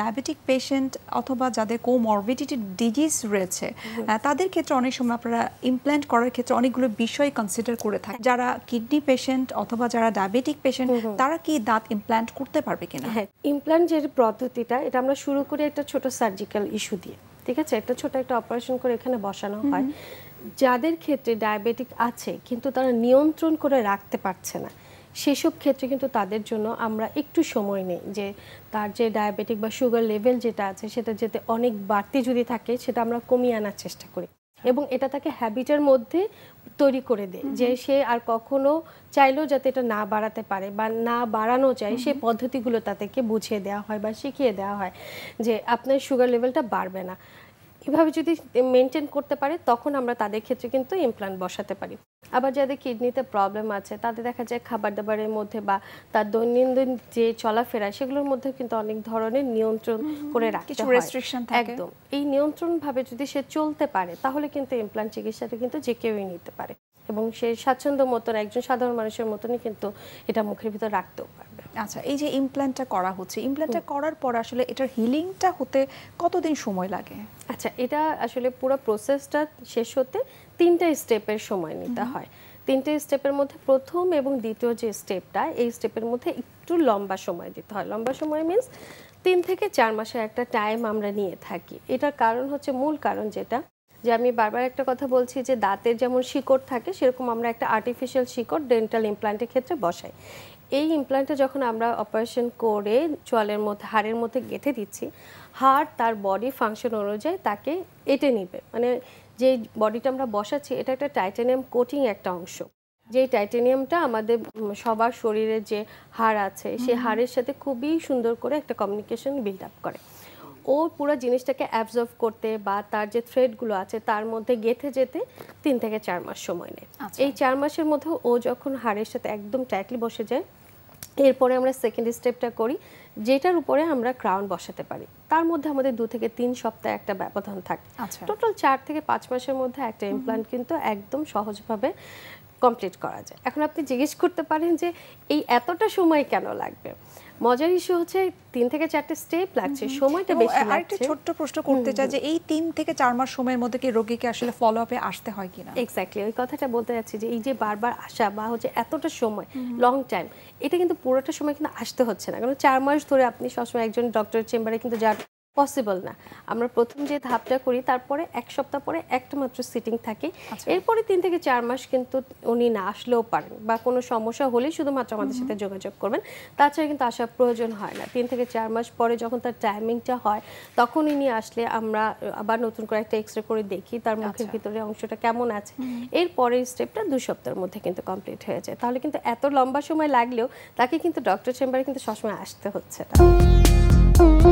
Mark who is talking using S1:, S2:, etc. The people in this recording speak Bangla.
S1: ডায়াবেটিক পেশেন্ট অথবা যাদের কোমরবিডিটি ডিজিজ রয়েছে তাদের ক্ষেত্রে অনেক সময় আপনারা ইমপ্ল্যান্ট করার ক্ষেত্রে অনেকগুলো বিষয় কনসিডার করে থাকে যারা কিডনি পেশেন্ট অথবা যারা ডায়াবেটিক পেশেন্ট তারা কি দাঁত ইমপ্ল্যান্ট করতে পারবে কিনা হ্যাঁ ইমপ্ল্যান্ট যে পদ্ধতিটা এটা আমরা শুরু করি একটা ছোট সার্জিক্যাল ইস্যু দিয়ে ঠিক আছে একটা ছোট একটা অপারেশন করে এখানে বসানো হয় যাদের ক্ষেত্রে ডায়াবেটিক আছে কিন্তু তারা নিয়ন্ত্রণ করে রাখতে পারছে না সেসব ক্ষেত্রে কিন্তু তাদের জন্য আমরা একটু সময় নেই যে তার যে ডায়াবেটিক বা সুগার লেভেল যেটা আছে সেটা যেতে অনেক বাড়তি যদি থাকে সেটা আমরা কমিয়ে আনার চেষ্টা করি এবং এটা তাকে হ্যাবিটের মধ্যে তৈরি করে দেয় যে সে আর কখনো চাইলেও যাতে এটা না বাড়াতে পারে বা না বাড়ানো চায় সে পদ্ধতিগুলো তাদেরকে বুঝিয়ে দেওয়া হয় বা শিখিয়ে দেওয়া হয় যে আপনার সুগার লেভেলটা বাড়বে না এভাবে যদি মেনটেন করতে পারে তখন আমরা তাদের ক্ষেত্রে কিন্তু ইমপ্লান্ট বসাতে পারি আবার যাদের কিডনিতে প্রবলেম আছে তাদের দেখা যায় খাবার দাবারের মধ্যে বা তার দৈনন্দিন যে চলাফেরা সেগুলোর মধ্যে কিন্তু অনেক ধরনের নিয়ন্ত্রণ করে রাখতে হয় একদম এই নিয়ন্ত্রণ ভাবে যদি সে চলতে পারে তাহলে কিন্তু ইমপ্লান্ট চিকিৎসাটা কিন্তু যে কেউই নিতে পারে এবং সে স্বাচ্ছন্দ্য মতন একজন সাধারণ মানুষের মতনই কিন্তু এটা মুখের ভিতর রাখতেও পারে আচ্ছা এই যে ইমপ্ল্যান্টটা করা হচ্ছে ইমপ্ল্যান্টটা করার পর আসলে এটার হিলিংটা হতে কতদিন সময় লাগে আচ্ছা এটা আসলে পুরো প্রসেসটা শেষ হতে তিনটা স্টেপের সময় নিতে হয় তিনটে স্টেপের মধ্যে প্রথম এবং দ্বিতীয় যে স্টেপটা এই স্টেপের মধ্যে একটু লম্বা সময় দিতে হয় লম্বা সময় মিনস তিন থেকে চার মাসের একটা টাইম আমরা নিয়ে থাকি এটার কারণ হচ্ছে মূল কারণ যেটা যে আমি বারবার একটা কথা বলছি যে দাঁতের যেমন শিকড় থাকে সেরকম আমরা একটা আর্টিফিশিয়াল শিকড় ডেন্টাল ইমপ্ল্যান্টের ক্ষেত্রে বসাই এই ইমপ্ল্যান্টটা যখন আমরা অপারেশন করে চোয়ালের মধ্যে হাড়ের মধ্যে গেঁথে দিচ্ছি হাড় তার বডি ফাংশন অনুযায়ী তাকে এটে নিবে মানে যে বডিটা আমরা বসাচ্ছি এটা একটা টাইটানিয়াম কোটিং একটা অংশ যে টাইটেনিয়ামটা আমাদের সবার শরীরে যে হাড় আছে সেই হাড়ের সাথে খুবই সুন্দর করে একটা কমিউনিকেশন বিল্ড আপ করে ও পুরো জিনিসটাকে অ্যাবজর্ভ করতে বা তার যে থ্রেডগুলো আছে তার মধ্যে গেঁথে যেতে তিন থেকে চার মাস সময় নেয় আচ্ছা। এই চার মাসের মধ্যে ও যখন হাড়ের সাথে একদম টাইটলি বসে যায় এরপরে আমরা সেকেন্ড স্টেপটা করি যেটার উপরে আমরা ক্রাউন বসাতে পারি তার মধ্যে আমাদের দু থেকে তিন সপ্তাহে একটা ব্যবধান থাকে টোটাল আচ্ছা। চার থেকে পাঁচ মাসের মধ্যে একটা ইমপ্লান্ট কিন্তু একদম সহজভাবে কমপ্লিট করা যায় এখন আপনি জিজ্ঞেস করতে পারেন যে এই এতটা সময় কেন লাগবে মজার ইস্যু হচ্ছে তিন থেকে চারটে স্টেপ লাগছে সময়টা বেশি লাগছে আরেকটা ছোট্ট প্রশ্ন করতে চাই যে এই তিন থেকে চার মাস সময়ের মধ্যে কি রোগীকে আসলে ফলো আপে আসতে হয় কিনা এক্স্যাক্টলি ওই কথাটা বলতে যাচ্ছি যে এই যে বারবার আসা বা হচ্ছে এতটা সময় লং টাইম এটা কিন্তু পুরোটা সময় কিন্তু আসতে হচ্ছে না কারণ চার মাস ধরে আপনি সবসময় একজন ডক্টর চেম্বারে কিন্তু যার পসিবল না আমরা প্রথম যে ধাপটা করি তারপরে এক সপ্তাহ পরে একটা মাত্র সিটিং থাকে আচ্ছা। এরপরে তিন থেকে চার মাস কিন্তু উনি না আসলেও পারেন বা কোনো সমস্যা হলে শুধুমাত্র আমাদের সাথে যোগাযোগ করবেন তাছাড়া কিন্তু আসার প্রয়োজন হয় না তিন থেকে চার মাস পরে যখন তার টাইমিংটা হয় তখন ইনি আসলে আমরা আবার নতুন করে একটা এক্স রে করে দেখি তার মুখের আচ্ছা। ভিতরে অংশটা কেমন আছে এর পরের স্টেপটা দু সপ্তাহের মধ্যে কিন্তু কমপ্লিট হয়ে যায় তাহলে কিন্তু এত লম্বা সময় লাগলেও তাকে কিন্তু ডক্টর চেম্বারে কিন্তু সবসময় আসতে হচ্ছে না